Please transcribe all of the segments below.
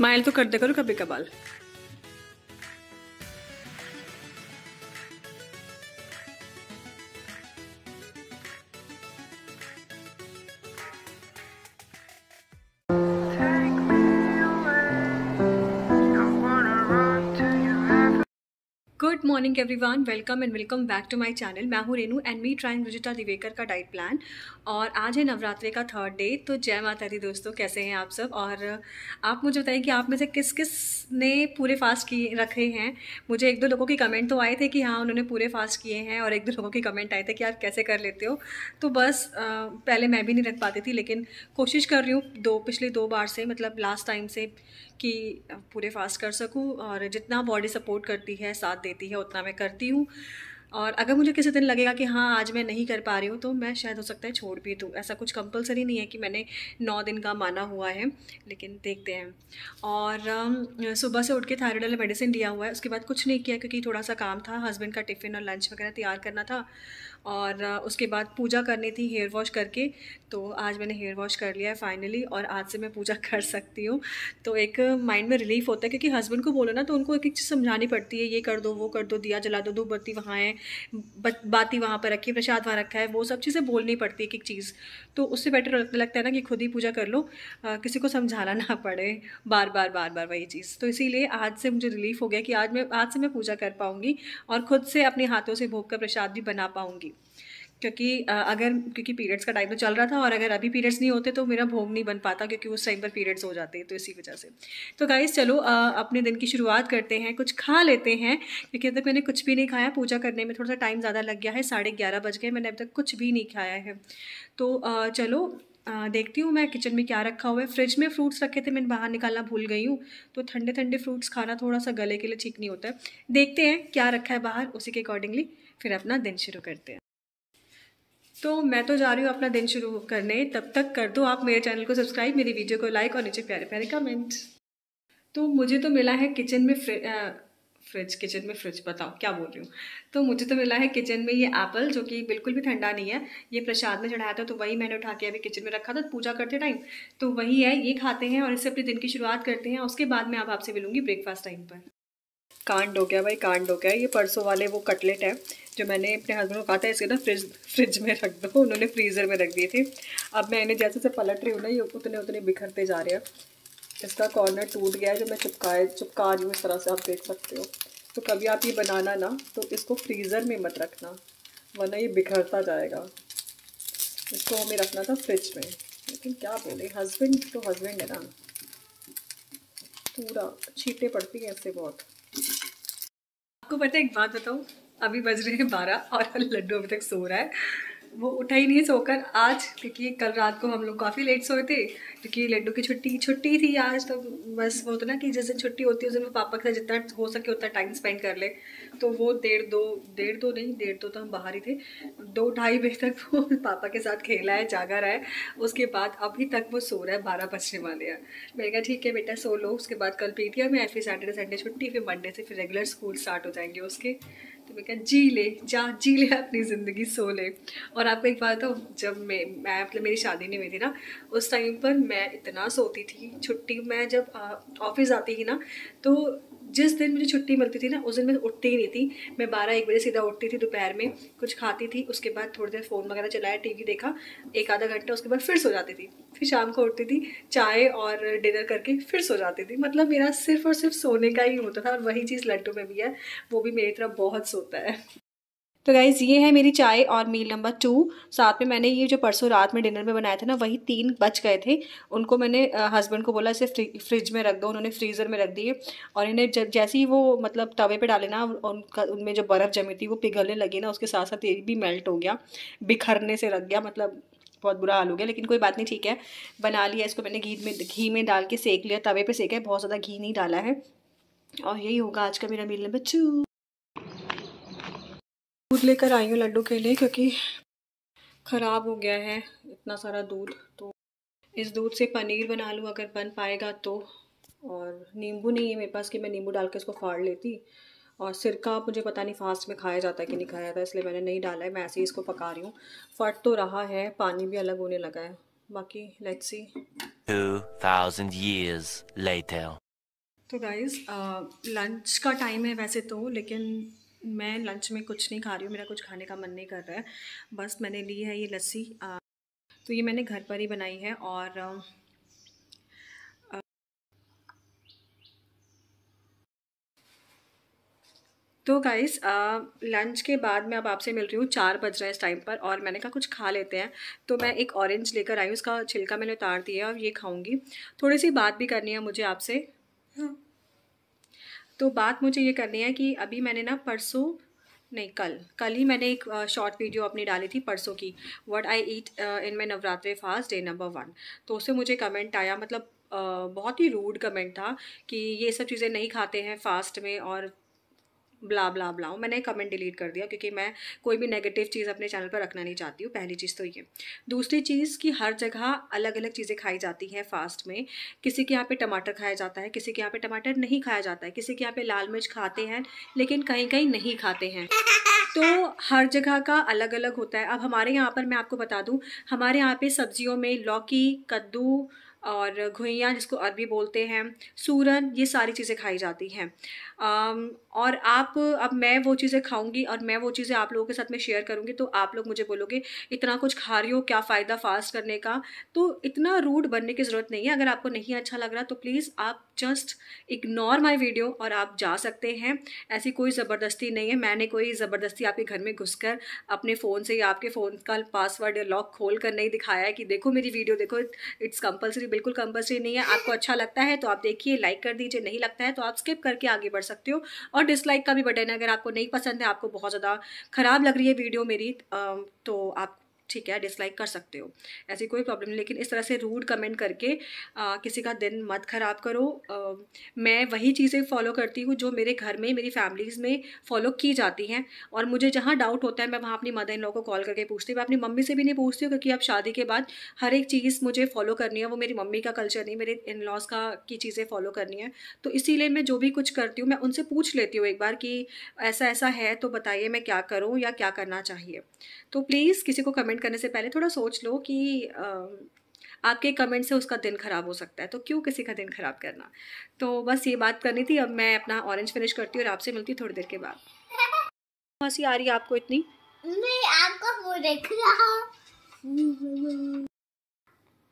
Smile तो कर करो कभी कभार morning everyone welcome and welcome back to my channel मैं हूँ Renu and me trying Rujuta Diwekar का डाइट प्लान और आज है नवरात्रे का थर्ड डे तो जय माता दी दोस्तों कैसे हैं आप सब और आप मुझे बताइए कि आप में से किस किस ने पूरे फास्ट किए रखे हैं मुझे एक दो लोगों के कमेंट तो आए थे कि हाँ उन्होंने पूरे फास्ट किए हैं और एक दो लोगों के कमेंट आए थे कि आप कैसे कर लेते हो तो बस पहले मैं भी नहीं रख पाती थी लेकिन कोशिश कर रही हूँ दो पिछले दो बार से मतलब लास्ट टाइम से कि पूरे फास्ट कर सकूँ और जितना बॉडी सपोर्ट करती है साथ देती है उतना मैं करती हूँ और अगर मुझे किसी दिन लगेगा कि हाँ आज मैं नहीं कर पा रही हूँ तो मैं शायद हो सकता है छोड़ भी दूँ ऐसा कुछ कंपलसरी नहीं है कि मैंने नौ दिन का माना हुआ है लेकिन देखते हैं और सुबह से उठ के थायराइडल मेडिसिन दिया हुआ है उसके बाद कुछ नहीं किया क्योंकि थोड़ा सा काम था हस्बैंड का टिफ़िन और लंच वगैरह तैयार करना था और उसके बाद पूजा करनी थी हेयर वॉश करके तो आज मैंने हेयर वॉश कर लिया है फाइनली और आज से मैं पूजा कर सकती हूँ तो एक माइंड में रिलीफ होता है क्योंकि हस्बैंड को बोलो ना तो उनको एक एक चीज़ समझानी पड़ती है ये कर दो वो कर दो दिया जला दो बत्ती वहाँ है बाती वहाँ पर रखी है प्रसाद वहाँ रखा है वो सब चीज़ें बोलनी पड़ती है एक एक चीज़ तो उससे बेटर लगता है ना कि खुद ही पूजा कर लो किसी को समझाना ना पड़े बार बार बार बार वही चीज़ तो इसीलिए आज से मुझे रिलीफ हो गया कि आज मैं आज से मैं पूजा कर पाऊँगी और ख़ुद से अपने हाथों से भोग का प्रसाद भी बना पाऊँगी थी क्योंकि अगर क्योंकि पीरियड्स का टाइम तो चल रहा था और अगर अभी पीरियड्स नहीं होते तो मेरा भोग नहीं बन पाता क्योंकि उस टाइम पर पीरियड्स हो जाते हैं तो इसी वजह से तो गाइस चलो अपने दिन की शुरुआत करते हैं कुछ खा लेते हैं क्योंकि अब तक मैंने कुछ भी नहीं खाया पूजा करने में थोड़ा सा टाइम ज़्यादा लग गया है साढ़े ग्यारह बज गए मैंने अब तक कुछ भी नहीं खाया है तो चलो देखती हूँ मैं किचन में क्या रखा हुआ है फ्रिज में फ्रूट्स रखे थे मैंने बाहर निकालना भूल गई हूँ तो ठंडे ठंडे फ्रूट्स खाना थोड़ा सा गले के लिए ठीक नहीं होता है देखते हैं क्या रखा है बाहर उसी के अकॉर्डिंगली फिर अपना दिन शुरू करते हैं तो मैं तो जा रही हूँ अपना दिन शुरू करने तब तक कर दो आप मेरे चैनल को सब्सक्राइब मेरी वीडियो को लाइक और नीचे प्यारे प्यारे कमेंट तो मुझे तो मिला है किचन में फ्रिज फ्रिज किचन में फ्रिज बताओ क्या बोल रही हूँ तो मुझे तो मिला है किचन में ये एप्पल जो कि बिल्कुल भी ठंडा नहीं है ये प्रसाद में चढ़ाया था तो वही मैंने उठा के अभी किचन में रखा था पूजा करते टाइम तो वही है ये खाते हैं और इससे अपने दिन की शुरुआत करते हैं उसके बाद मैं आपसे मिलूँगी ब्रेकफास्ट टाइम पर कांड हो गया भाई कांड हो गया ये परसों वाले वो कटलेट है जो मैंने अपने हस्बैंड को कहा था इसके ना फ्रिज फ्रिज में रख दो उन्होंने फ्रीज़र में रख दिए थे अब मैं इन्हें जैसे जैसे पलट रही हूँ ना ये उतने उतने बिखरते जा रहे हैं इसका कॉर्नर टूट गया है जो मैं चिपकाए चिपका रही हूँ इस तरह से आप देख सकते हो तो कभी आप ये बनाना ना तो इसको फ्रीज़र में मत रखना वरना ये बिखरता जाएगा इसको हमें रखना था फ्रिज में लेकिन क्या बोले हस्बैंड तो हस्बैंड है ना पूरा छीटे पड़ती हैं इससे बहुत आपको पता है एक बात बताऊँ अभी बज रहे हैं बारह और लड्डू अभी तक सो रहा है वो उठा ही नहीं सोकर आज क्योंकि कल रात को हम लोग काफ़ी लेट सोए थे क्योंकि लड्डू की छुट्टी छुट्टी थी आज तो बस वो तो ना कि जिस दिन छुट्टी होती है उस दिन वो पापा के साथ जितना हो सके उतना टाइम स्पेंड कर ले तो वो डेढ़ दो डेढ़ दो नहीं डेढ़ दो तो हम बाहर ही थे दो ढाई बजे तक वो पापा के साथ खेला है जागा रहा है उसके बाद अभी तक वो सो रहा है बारह बजने वाले हैं मैंने कहा ठीक है बेटा सो लो उसके बाद कल पीटीएम या फिर सैटरडे संडे छुट्टी फिर मंडे से फिर रेगुलर स्कूल स्टार्ट हो जाएंगे उसके तो मैं कहा जी ले जा जी ले अपनी ज़िंदगी सो ले और आपको एक बात हो जब मैं मैं मतलब मेरी शादी नहीं हुई थी ना उस टाइम पर मैं इतना सोती थी छुट्टी मैं जब ऑफिस आती थी ना तो जिस दिन मुझे छुट्टी मिलती थी ना उस दिन मैं उठती ही नहीं थी मैं बारह एक बजे सीधा उठती थी दोपहर में कुछ खाती थी उसके बाद थोड़ी देर फ़ोन वगैरह चलाया टीवी देखा एक आधा घंटा उसके बाद फिर सो जाती थी फिर शाम को उठती थी चाय और डिनर करके फिर सो जाती थी मतलब मेरा सिर्फ और सिर्फ सोने का ही होता था और वही चीज़ लड्डू में भी है वो भी मेरी तरफ बहुत सोता है तो गाइज़ ये है मेरी चाय और मील नंबर टू साथ में मैंने ये जो परसों रात में डिनर में बनाया था ना वही तीन बच गए थे उनको मैंने हस्बैंड को बोला इसे फ्रिज में रख दो उन्होंने फ्रीज़र में रख दिए और इन्हें जब जैसे ही वो मतलब तवे पे डाले ना उनका उनमें जो बर्फ़ जमी थी वो पिघलने लगी ना उसके साथ साथ ये भी मेल्ट हो गया बिखरने से रख गया मतलब बहुत बुरा हाल हो गया लेकिन कोई बात नहीं ठीक है बना लिया इसको मैंने घी में घी में डाल के सेक लिया तवे पर सेका है बहुत ज़्यादा घी नहीं डाला है और यही होगा आज का मेरा मील नंबर टू दूध लेकर आई हूँ लड्डू के लिए क्योंकि ख़राब हो गया है इतना सारा दूध तो इस दूध से पनीर बना लूँ अगर बन पाएगा तो और नींबू नहीं है मेरे पास कि मैं नींबू डाल के इसको फाड़ लेती और सिरका मुझे पता नहीं फास्ट में खाया जाता है कि नहीं खाया जाता इसलिए मैंने नहीं डाला है मैं ऐसे ही इसको पका रही हूँ फट तो रहा है पानी भी अलग होने लगा है बाकी लेट्स सी 2000 years later तो गाइस लंच का टाइम है वैसे तो लेकिन मैं लंच में कुछ नहीं खा रही हूँ मेरा कुछ खाने का मन नहीं कर रहा है बस मैंने ली है ये लस्सी तो ये मैंने घर पर ही बनाई है और तो गाइस लंच के बाद मैं अब आपसे मिल रही हूँ चार बज रहे हैं इस टाइम पर और मैंने कहा कुछ खा लेते हैं तो मैं एक ऑरेंज लेकर आई हूँ उसका छिलका मैंने उतार दिया है और ये खाऊंगी थोड़ी सी बात भी करनी है मुझे आपसे हाँ। तो बात मुझे ये करनी है कि अभी मैंने ना परसों नहीं कल कल ही मैंने एक शॉर्ट वीडियो अपनी डाली थी परसों की what I eat in my Navratre fast day number one तो उससे मुझे कमेंट आया मतलब बहुत ही रूड कमेंट था कि ये सब चीज़ें नहीं खाते हैं फास्ट में और ब्ला ब्ला ब्ला मैंने कमेंट डिलीट कर दिया क्योंकि मैं कोई भी नेगेटिव चीज़ अपने चैनल पर रखना नहीं चाहती हूँ पहली चीज़ तो ये दूसरी चीज़ कि हर जगह अलग अलग चीज़ें खाई जाती हैं फास्ट में किसी के यहाँ पे टमाटर खाया जाता है किसी के यहाँ पे टमाटर नहीं खाया जाता है किसी के यहाँ पे लाल मिर्च खाते हैं लेकिन कहीं कहीं नहीं खाते हैं तो हर जगह का अलग अलग होता है अब हमारे यहाँ पर मैं आपको बता दूँ हमारे यहाँ पर सब्जियों में लौकी कद्दू और घुइयाँ जिसको अरबी बोलते हैं सूरन ये सारी चीज़ें खाई जाती हैं और आप अब मैं वो चीज़ें खाऊंगी और मैं वो चीज़ें आप लोगों के साथ में शेयर करूंगी तो आप लोग मुझे बोलोगे इतना कुछ खा रही हो क्या फ़ायदा फास्ट करने का तो इतना रूड बनने की ज़रूरत नहीं है अगर आपको नहीं अच्छा लग रहा तो प्लीज़ आप जस्ट इग्नोर माय वीडियो और आप जा सकते हैं ऐसी कोई ज़बरदस्ती नहीं है मैंने कोई ज़बरदस्ती आपके घर में घुसकर अपने फ़ोन से या आपके फ़ोन का पासवर्ड या लॉक खोल कर नहीं दिखाया है कि देखो मेरी वीडियो देखो इट्स कंपलसरी बिल्कुल कंपलसरी नहीं है आपको अच्छा लगता है तो आप देखिए लाइक कर दीजिए नहीं लगता है तो आप स्किप करके आगे बढ़ सकते हो और डिसलाइक का भी बटन है अगर आपको नहीं पसंद है आपको बहुत ज़्यादा ख़राब लग रही है वीडियो मेरी तो आप ठीक है डिसलाइक कर सकते हो ऐसी कोई प्रॉब्लम नहीं लेकिन इस तरह से रूड कमेंट करके आ, किसी का दिन मत ख़राब करो आ, मैं वही चीज़ें फॉलो करती हूँ जो मेरे घर में मेरी फैमिलीज़ में फॉलो की जाती हैं और मुझे जहाँ डाउट होता है मैं वहाँ अपनी मदर इन लॉ को कॉल करके पूछती हूँ मैं अपनी मम्मी से भी नहीं पूछती हूँ क्योंकि अब शादी के बाद हर एक चीज़ मुझे फॉलो करनी है वो मेरी मम्मी का कल्चर नहीं मेरे इन लॉज का की चीज़ें फॉलो करनी है तो इसीलिए मैं जो भी कुछ करती हूँ मैं उनसे पूछ लेती हूँ एक बार कि ऐसा ऐसा है तो बताइए मैं क्या करूँ या क्या करना चाहिए तो प्लीज़ किसी को कमेंट कमेंट करने से पहले थोड़ा सोच लो कि आपके कमेंट से उसका दिन ख़राब हो सकता है तो क्यों किसी का दिन ख़राब करना तो बस ये बात करनी थी अब मैं अपना ऑरेंज फिनिश करती हूँ और आपसे मिलती हूँ थोड़ी देर के बाद हंसी आ रही है आपको इतनी मैं आपका वो देख रहा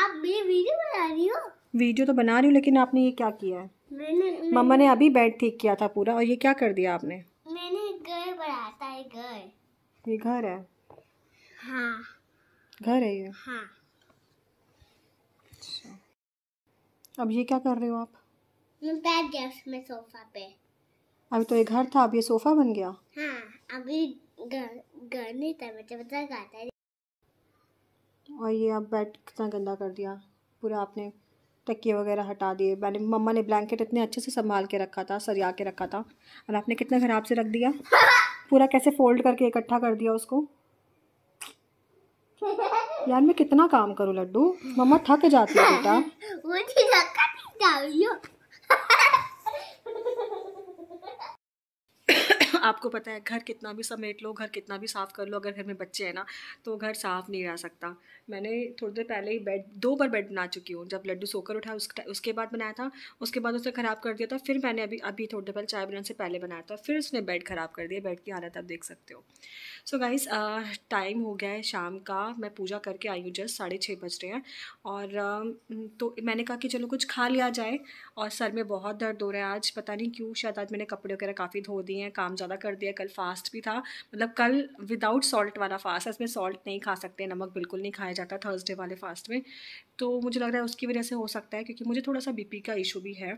आप वीडियो बना रही हो वीडियो तो बना रही हूँ लेकिन आपने ये क्या किया है मम्मा ने अभी बेड ठीक किया था पूरा और ये क्या कर दिया आपने मैंने घर बनाता है घर ये घर है हाँ घर है ये हाँ अच्छा। अब ये क्या कर रहे हो आप मैं बैठ गया उसमें सोफा पे अभी तो ये घर था अब ये सोफा बन गया हाँ अभी घर घर नहीं था मैं जब तक आता और ये आप बेड कितना गंदा कर दिया पूरा आपने तकिए वगैरह हटा दिए मैंने मम्मा ने ब्लैंकेट इतने अच्छे से संभाल के रखा था सरिया के रखा था और आपने कितना ख़राब से रख दिया पूरा कैसे फोल्ड करके इकट्ठा कर दिया उसको यार मैं कितना काम करूँ लड्डू मम्मा थक जाती है बेटा आपको पता है घर कितना भी समेट लो घर कितना भी साफ़ कर लो अगर घर में बच्चे हैं ना तो घर साफ़ नहीं रह सकता मैंने थोड़ी देर पहले ही बेड दो बार बेड बना चुकी हूँ जब लड्डू सोकर उठा उस उसके बाद बनाया था उसके बाद उसे ख़राब कर दिया था फिर मैंने अभी अभी थोड़ी देर पहले चाय बनाने से पहले बनाया था फिर उसने बेड ख़राब कर दिया बेड की हालत आप देख सकते हो सो गाइज़ टाइम हो गया है शाम का मैं पूजा करके आई हूँ जस्ट साढ़े छः बज रहे हैं और तो मैंने कहा कि चलो कुछ खा लिया जाए और सर में बहुत दर्द हो रहा है आज पता नहीं क्यों शायद आज मैंने कपड़े वगैरह काफ़ी धो दिए हैं काम ज़्यादा ज़्यादा कर दिया कल फास्ट भी था मतलब कल विदाउट सॉल्ट वाला फास्ट है इसमें सॉल्ट नहीं खा सकते नमक बिल्कुल नहीं खाया जाता थर्सडे वाले फास्ट में तो मुझे लग रहा है उसकी वजह से हो सकता है क्योंकि मुझे थोड़ा सा बी का इशू भी है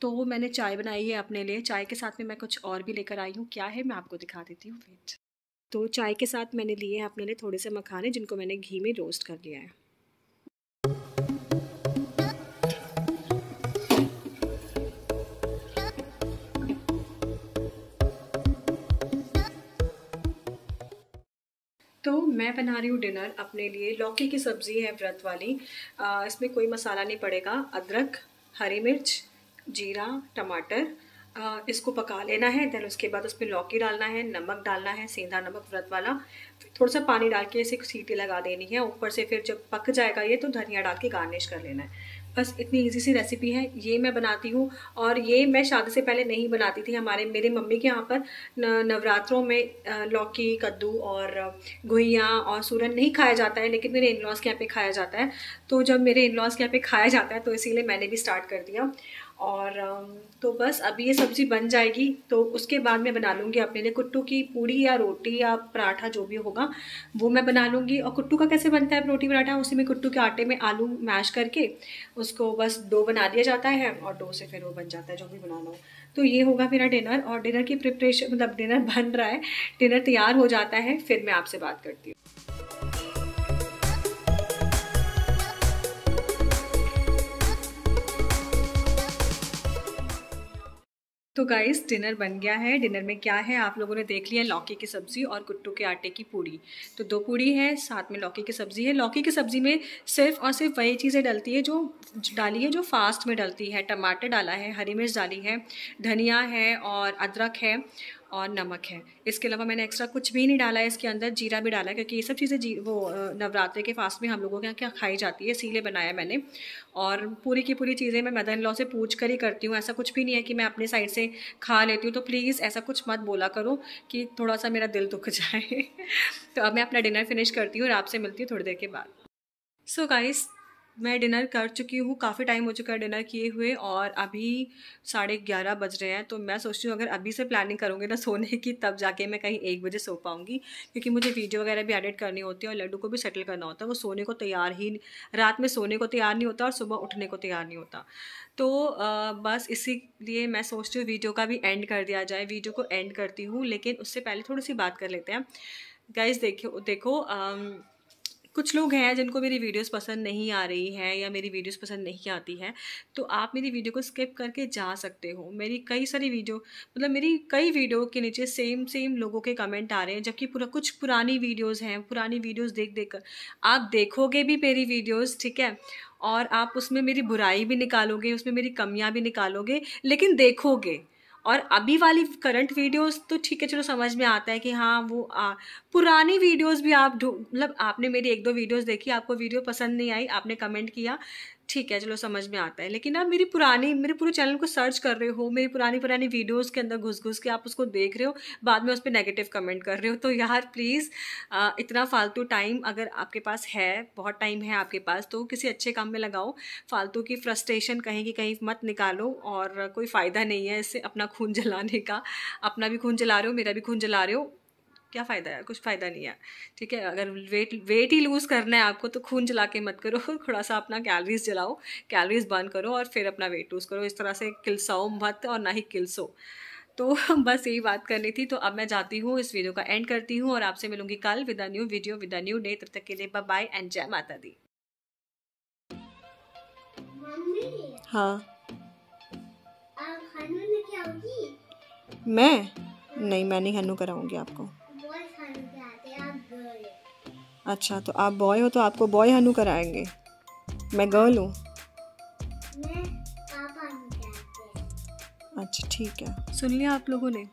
तो मैंने चाय बनाई है अपने लिए चाय के साथ में मैं कुछ और भी लेकर आई हूँ क्या है मैं आपको दिखा देती हूँ वेट तो चाय के साथ मैंने लिए हैं अपने लिए थोड़े से मखाने जिनको मैंने घी में रोस्ट कर लिया है तो मैं बना रही हूँ डिनर अपने लिए लौकी की सब्ज़ी है व्रत वाली आ, इसमें कोई मसाला नहीं पड़ेगा अदरक हरी मिर्च जीरा टमाटर आ, इसको पका लेना है देन उसके बाद उसमें लौकी डालना है नमक डालना है सेंधा नमक व्रत वाला थोड़ा सा पानी डाल के इसे सीटी लगा देनी है ऊपर से फिर जब पक जाएगा ये तो धनिया डाल के गार्निश कर लेना है बस इतनी इजी सी रेसिपी है ये मैं बनाती हूँ और ये मैं शादी से पहले नहीं बनाती थी हमारे मेरे मम्मी के यहाँ पर नवरात्रों में लौकी कद्दू और घुइयाँ और सूरन नहीं खाया जाता है लेकिन मेरे इन लॉज़ के यहाँ पे खाया जाता है तो जब मेरे इन लॉज़ के यहाँ पे खाया जाता है तो इसीलिए मैंने भी स्टार्ट कर दिया और तो बस अभी ये सब्ज़ी बन जाएगी तो उसके बाद मैं बना लूँगी अपने लिए कुट्टू की पूड़ी या रोटी या पराठा जो भी होगा वो मैं बना लूँगी और कुट्टू का कैसे बनता है रोटी पराठा उसी में कुट्टू के आटे में आलू मैश करके उसको बस डो बना दिया जाता है और डो से फिर वो बन जाता है जो भी बना लो तो ये होगा मेरा डिनर और डिनर की प्रिपरेशन मतलब डिनर बन रहा है डिनर तैयार हो जाता है फिर मैं आपसे बात करती हूँ तो गाइस डिनर बन गया है डिनर में क्या है आप लोगों ने देख लिया लौकी की सब्ज़ी और कुट्टू के आटे की पूड़ी तो दो पूड़ी है साथ में लौकी की सब्ज़ी है लौकी की सब्ज़ी में सिर्फ और सिर्फ वही चीज़ें डलती है जो डाली है जो फास्ट में डलती है टमाटर डाला है हरी मिर्च डाली है धनिया है और अदरक है और नमक है इसके अलावा मैंने एक्स्ट्रा कुछ भी नहीं डाला है इसके अंदर जीरा भी डाला है क्योंकि ये सब चीज़ें जी वो नवरात्रे के फास्ट में हम लोगों के यहाँ क्या खाई जाती है इसीलिए बनाया मैंने और पूरी की पूरी चीज़ें मैं मदर इन लॉ से पूछ कर ही करती हूँ ऐसा कुछ भी नहीं है कि मैं अपने साइड से खा लेती हूँ तो प्लीज़ ऐसा कुछ मत बोला करो कि थोड़ा सा मेरा दिल दुख जाए तो अब मैं अपना डिनर फिनिश करती हूँ और आपसे मिलती हूँ थोड़ी देर के बाद सो so गाइस मैं डिनर कर चुकी हूँ काफ़ी टाइम हो चुका है डिनर किए हुए और अभी साढ़े ग्यारह बज रहे हैं तो मैं सोचती हूँ अगर अभी से प्लानिंग करूँगी ना सोने की तब जाके मैं कहीं एक बजे सो पाऊँगी क्योंकि मुझे वीडियो वगैरह भी एडिट करनी होती है और लड्डू को भी सेटल करना होता है वो सोने को तैयार ही रात में सोने को तैयार नहीं होता और सुबह उठने को तैयार नहीं होता तो आ, बस इसी लिए मैं सोचती हूँ वीडियो का भी एंड कर दिया जाए वीडियो को एंड करती हूँ लेकिन उससे पहले थोड़ी सी बात कर लेते हैं गाइज देखो देखो कुछ लोग हैं जिनको मेरी वीडियोस पसंद नहीं आ रही हैं या मेरी वीडियोस पसंद नहीं आती है तो आप मेरी वीडियो को स्किप करके जा सकते हो मेरी कई सारी वीडियो मतलब मेरी कई वीडियो के नीचे सेम सेम लोगों के कमेंट आ रहे हैं जबकि पूरा कुछ पुरानी वीडियोज़ हैं पुरानी वीडियोज़ देख देख कर आप देखोगे भी मेरी वीडियोज़ ठीक है और आप उसमें मेरी बुराई भी निकालोगे उसमें मेरी कमियाँ भी निकालोगे लेकिन देखोगे और अभी वाली करंट वीडियोस तो ठीक है चलो समझ में आता है कि हाँ वो आ, पुरानी वीडियोस भी आप मतलब आपने मेरी एक दो वीडियोस देखी आपको वीडियो पसंद नहीं आई आपने कमेंट किया ठीक है चलो समझ में आता है लेकिन आप मेरी पुरानी मेरे पूरे चैनल को सर्च कर रहे हो मेरी पुरानी पुरानी वीडियोस के अंदर घुस घुस के आप उसको देख रहे हो बाद में उस पर नेगेटिव कमेंट कर रहे हो तो यार प्लीज़ इतना फालतू टाइम अगर आपके पास है बहुत टाइम है आपके पास तो किसी अच्छे काम में लगाओ फालतू की फ्रस्ट्रेशन कहीं की कहीं मत निकालो और कोई फ़ायदा नहीं है इससे अपना खून जलाने का अपना भी खून जला रहे हो मेरा भी खून जला रहे हो क्या फ़ायदा है कुछ फ़ायदा नहीं है ठीक है अगर वेट वेट ही लूज़ करना है आपको तो खून जला के मत करो थोड़ा सा अपना कैलरीज जलाओ कैलरीज बर्न करो और फिर अपना वेट लूज़ करो इस तरह से किलसाओ मत और ना ही किल्सो तो बस यही बात करनी थी तो अब मैं जाती हूँ इस वीडियो का एंड करती हूँ और आपसे मिलूंगी कल with a new video with a new day तब तक के लिए बाय एंड जय माता दी हाँ मैं नहीं मैं नहीं हनु कराऊंगी आपको अच्छा तो आप बॉय हो तो आपको बॉय हनु कराएंगे मैं गर्ल हूँ अच्छा ठीक है सुन लिया आप लोगों ने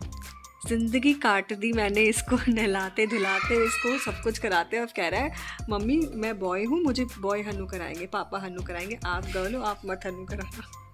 ज़िंदगी काट दी मैंने इसको नहलाते धुलाते इसको सब कुछ कराते और कह रहा है मम्मी मैं बॉय हूँ मुझे बॉय हनु कराएंगे पापा हनु कराएंगे आप गर्ल हो आप मत हनु कराना